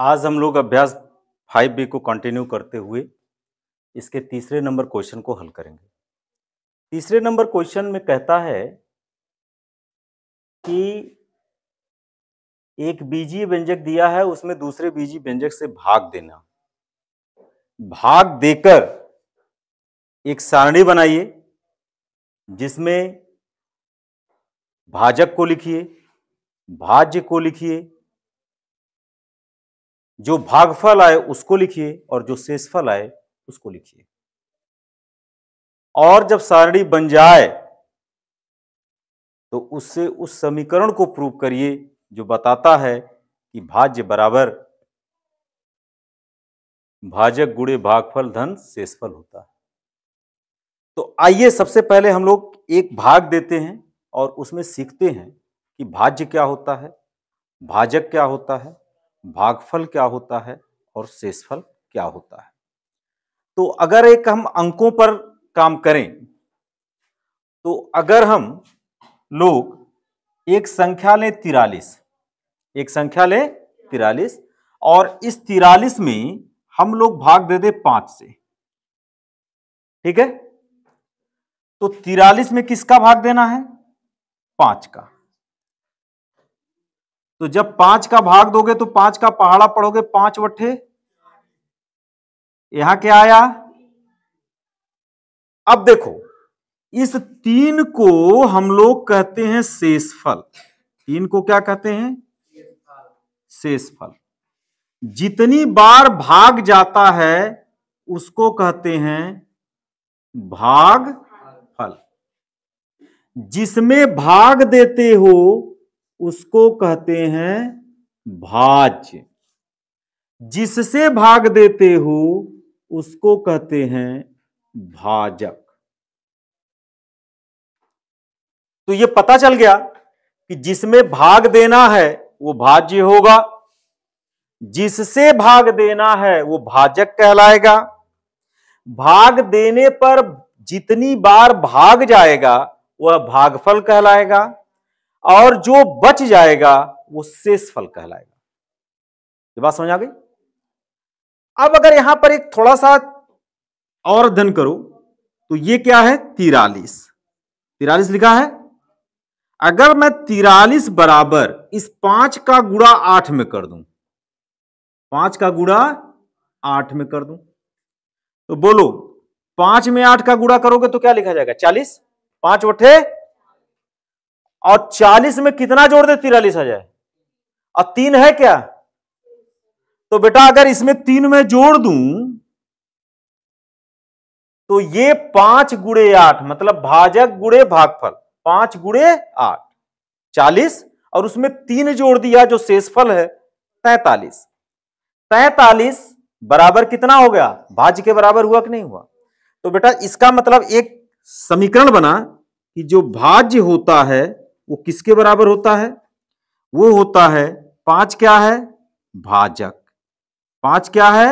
आज हम लोग अभ्यास फाइव बी को कंटिन्यू करते हुए इसके तीसरे नंबर क्वेश्चन को हल करेंगे तीसरे नंबर क्वेश्चन में कहता है कि एक बीजी व्यंजक दिया है उसमें दूसरे बीजी व्यंजक से भाग देना भाग देकर एक सारणी बनाइए जिसमें भाजक को लिखिए भाज्य को लिखिए जो भागफल आए उसको लिखिए और जो शेषफल आए उसको लिखिए और जब सारणी बन जाए तो उससे उस समीकरण को प्रूव करिए जो बताता है कि भाज्य बराबर भाजक गुड़े भागफल धन शेषफल होता है तो आइए सबसे पहले हम लोग एक भाग देते हैं और उसमें सीखते हैं कि भाज्य क्या होता है भाजक क्या होता है भागफल क्या होता है और शेषफल क्या होता है तो अगर एक हम अंकों पर काम करें तो अगर हम लोग एक संख्या लें तिरालीस एक संख्या लें तिरालीस और इस तिरालीस में हम लोग भाग दे दे पांच से ठीक है तो तिरालीस में किसका भाग देना है पांच का तो जब पांच का भाग दोगे तो पांच का पहाड़ा पढ़ोगे पांच वट्ठे यहां क्या आया अब देखो इस तीन को हम लोग कहते हैं शेषफल तीन को क्या कहते हैं शेषफल जितनी बार भाग जाता है उसको कहते हैं भाग फल जिसमें भाग देते हो उसको कहते हैं भाज जिससे भाग देते हो उसको कहते हैं भाजक तो ये पता चल गया कि जिसमें भाग देना है वो भाज्य होगा जिससे भाग देना है वो भाजक कहलाएगा भाग देने पर जितनी बार भाग जाएगा वह भागफल कहलाएगा और जो बच जाएगा वो शेष फल कहलाएगा ये बात समझ आ गई अब अगर यहां पर एक थोड़ा सा और अध्ययन करो तो ये क्या है तिरालीस तिरालीस लिखा है अगर मैं तिरालीस बराबर इस पांच का गुड़ा आठ में कर दूं पांच का गुड़ा आठ में कर दूं तो बोलो पांच में आठ का गुड़ा करोगे तो क्या लिखा जाएगा चालीस पांच वे और चालीस में कितना जोड़ दे तिरालीस आ जाए और तीन है क्या तो बेटा अगर इसमें तीन में जोड़ दू तो ये पांच गुड़े आठ मतलब भाजक गुड़े भागफल पांच गुड़े आठ चालीस और उसमें तीन जोड़ दिया जो शेषफल है तैतालीस तैतालीस बराबर कितना हो गया भाज्य के बराबर हुआ कि नहीं हुआ तो बेटा इसका मतलब एक समीकरण बना कि जो भाज्य होता है वो किसके बराबर होता है वो होता है पांच क्या है भाजक पांच क्या है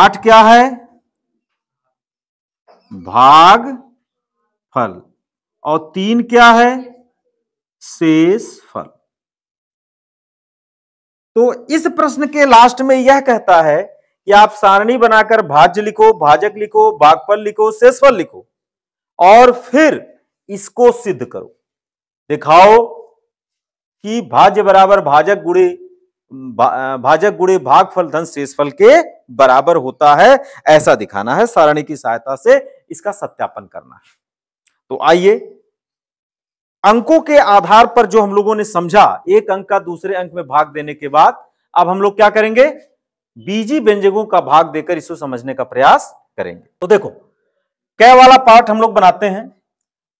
आठ क्या है भाग फल और तीन क्या है शेष फल तो इस प्रश्न के लास्ट में यह कहता है कि आप सारणी बनाकर भाज्य लिखो भाजक लिखो भागफल लिखो शेषफल लिखो और फिर इसको सिद्ध करो दिखाओ कि भाज्य बराबर भाजक गुड़े भा, भाजक गुड़े भाग फल धन शेषफल के बराबर होता है ऐसा दिखाना है सारणी की सहायता से इसका सत्यापन करना है तो आइए अंकों के आधार पर जो हम लोगों ने समझा एक अंक का दूसरे अंक में भाग देने के बाद अब हम लोग क्या करेंगे बीजी व्यंजकों का भाग देकर इसको समझने का प्रयास करेंगे तो देखो कै वाला पार्ट हम लोग बनाते हैं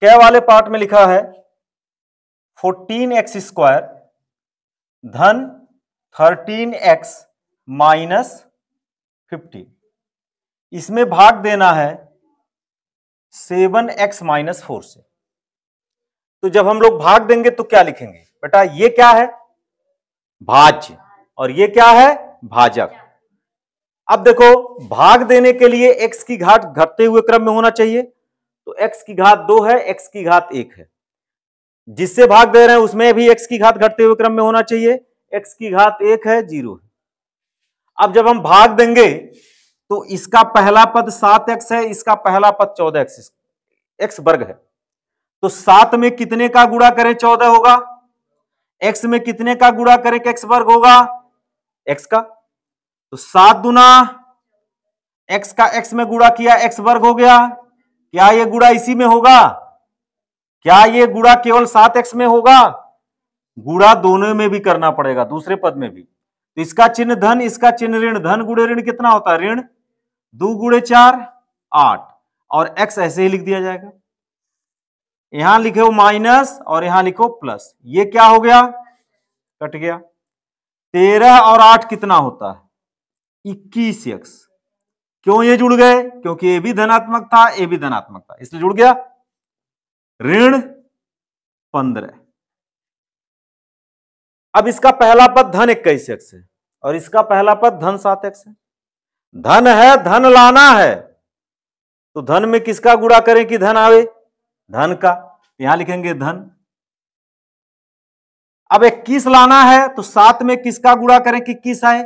कै वाले पार्ट में लिखा है फोर्टीन एक्स स्क्वायर धन थर्टीन एक्स माइनस फिफ्टीन इसमें भाग देना है सेवन एक्स माइनस फोर से तो जब हम लोग भाग देंगे तो क्या लिखेंगे बेटा ये क्या है भाज्य और ये क्या है भाजक अब देखो भाग देने के लिए x की घाट घटते हुए क्रम में होना चाहिए तो x की घात दो है x की घात एक है जिससे भाग दे रहे हैं उसमें भी एक्स की घात घटते हुए क्रम में होना चाहिए एक्स की घात एक है जीरो है अब जब हम भाग देंगे तो इसका पहला पद सात एक्स है इसका पहला पद चौदह एक्स एक्स वर्ग है तो सात में कितने का गुड़ा करें चौदह होगा एक्स में कितने का गुड़ा करें एक्स वर्ग होगा एक्स का तो सात दुना एक्स का एक्स में गुड़ा किया एक्स वर्ग हो गया क्या यह गुड़ा इसी में होगा क्या ये गुड़ा केवल सात एक्स में होगा गुड़ा दोनों में भी करना पड़ेगा दूसरे पद में भी तो इसका चिन्ह धन इसका चिन्ह ऋण धन गुड़े ऋण कितना होता है ऋण दो गुड़े चार आठ और एक्स ऐसे ही लिख दिया जाएगा यहां लिखो माइनस और यहां लिखो प्लस ये क्या हो गया कट गया तेरह और आठ कितना होता है इक्कीस एक्स क्यों ये जुड़ गए क्योंकि ये भी धनात्मक था ये भी धनात्मक था इसलिए जुड़ गया ऋण पंद्रह अब इसका पहला पद धन इक्कीस एक्स है और इसका पहला पद धन सात एक्स है धन है धन लाना है तो धन में किसका गुड़ा करें कि धन आवे धन का यहां लिखेंगे धन अब इक्कीस लाना है तो सात में किसका गुड़ा करें कि किस आए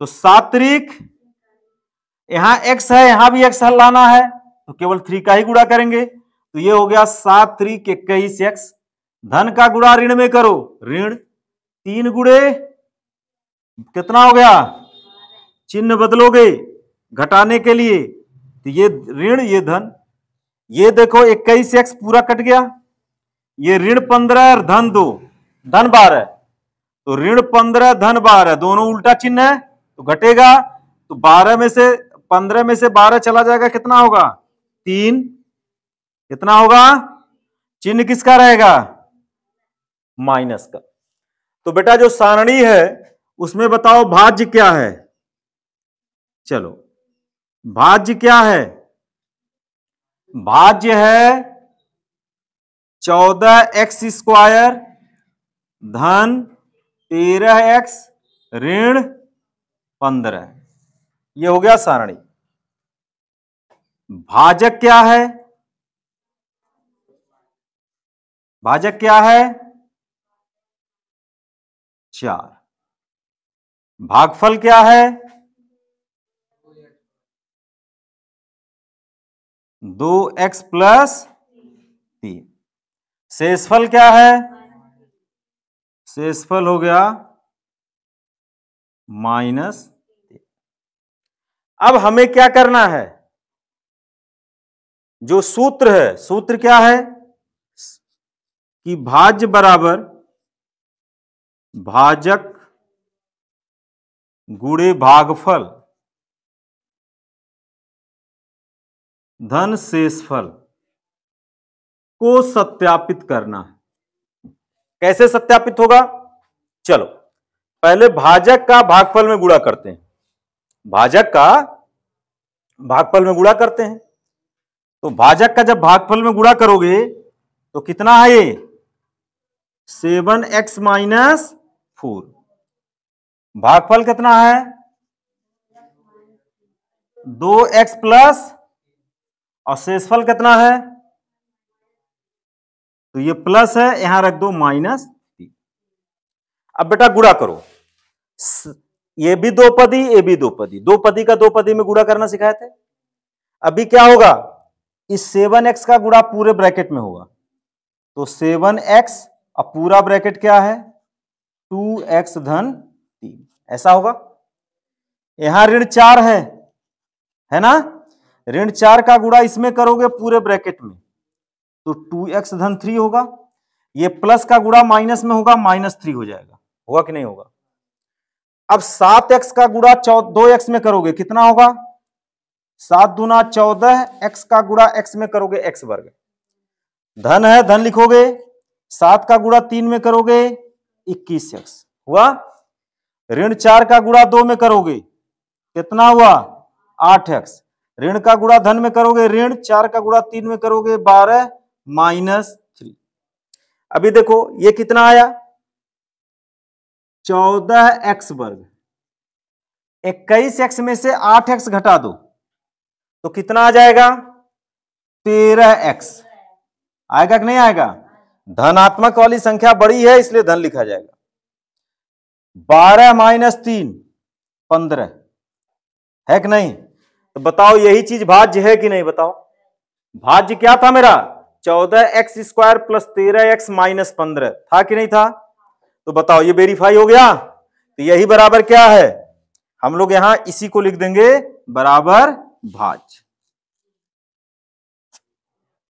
तो सात यहां एक्स है यहां भी एक्स लाना है तो केवल थ्री का ही गुड़ा करेंगे तो ये हो गया सात थ्री इक्कीस एक्स धन का गुणा ऋण में करो ऋण तीन गुड़े कितना हो गया चिन्ह बदलोगे घटाने के लिए तो ये ऋण ये धन ये देखो इक्कीस एक्स पूरा कट गया ये ऋण पंद्रह और धन दो धन बारह तो ऋण पंद्रह धन बारह दोनों उल्टा चिन्ह है तो घटेगा तो बारह में से पंद्रह में से बारह चला जाएगा कितना होगा तीन कितना होगा चिन्ह किसका रहेगा माइनस का तो बेटा जो सारणी है उसमें बताओ भाज्य क्या है चलो भाज्य क्या है भाज्य है चौदह एक्स स्क्वायर धन तेरह एक्स ऋण पंद्रह ये हो गया सारणी भाजक क्या है भाजक क्या है चार भागफल क्या है दो एक्स प्लस तीन शेषफल क्या है शेषफल हो गया माइनस अब हमें क्या करना है जो सूत्र है सूत्र क्या है कि भाज्य बराबर भाजक गुड़े भागफल धन शेषफल को सत्यापित करना है कैसे सत्यापित होगा चलो पहले भाजक का भागफल में गुड़ा करते हैं भाजक का भागफल में गुड़ा करते हैं तो भाजक का जब भागफल में गुड़ा करोगे तो कितना है ये सेवन एक्स माइनस फोर भागफल कितना है दो एक्स प्लस और शेषफल कितना है तो ये प्लस है यहां रख दो माइनस अब बेटा गुड़ा करो ये भी दो पदी ये भी दो पदी दो पदी का दो पदी में गुड़ा करना सिखाए थे अभी क्या होगा इस सेवन एक्स का गुड़ा पूरे ब्रैकेट में होगा तो सेवन एक्स अब पूरा ब्रैकेट क्या है टू एक्स धन तीन ऐसा होगा यहां ऋण चार है है ना ऋण चार का गुड़ा इसमें करोगे पूरे ब्रैकेट में तो टू एक्स धन थ्री होगा ये प्लस का गुड़ा माइनस में होगा माइनस थ्री हो जाएगा होगा कि नहीं होगा अब सात एक्स का गुड़ा दो एक्स में करोगे कितना होगा सात दूना चौदह एक्स का गुड़ा एक्स में करोगे एक्स वर्ग धन है धन लिखोगे सात का गुड़ा तीन में करोगे इक्कीस एक्स हुआ ऋण चार का गुड़ा दो में करोगे कितना हुआ आठ एक्स ऋण का गुड़ा धन में करोगे ऋण चार का गुड़ा तीन में करोगे बारह माइनस थ्री अभी देखो ये कितना आया चौदह एक्स वर्ग इक्कीस एक्स में से आठ एक्स घटा दो तो कितना आ जाएगा तेरह एक्स आएगा कि नहीं आएगा धनात्मक वाली संख्या बड़ी है इसलिए धन लिखा जाएगा बारह माइनस तीन पंद्रह है कि नहीं तो बताओ यही चीज भाज्य है कि नहीं बताओ भाज्य क्या था मेरा चौदह एक्स स्क्वायर प्लस तेरह एक्स माइनस पंद्रह था कि नहीं था तो बताओ ये वेरीफाई हो गया तो यही बराबर क्या है हम लोग यहां इसी को लिख देंगे बराबर भाज्य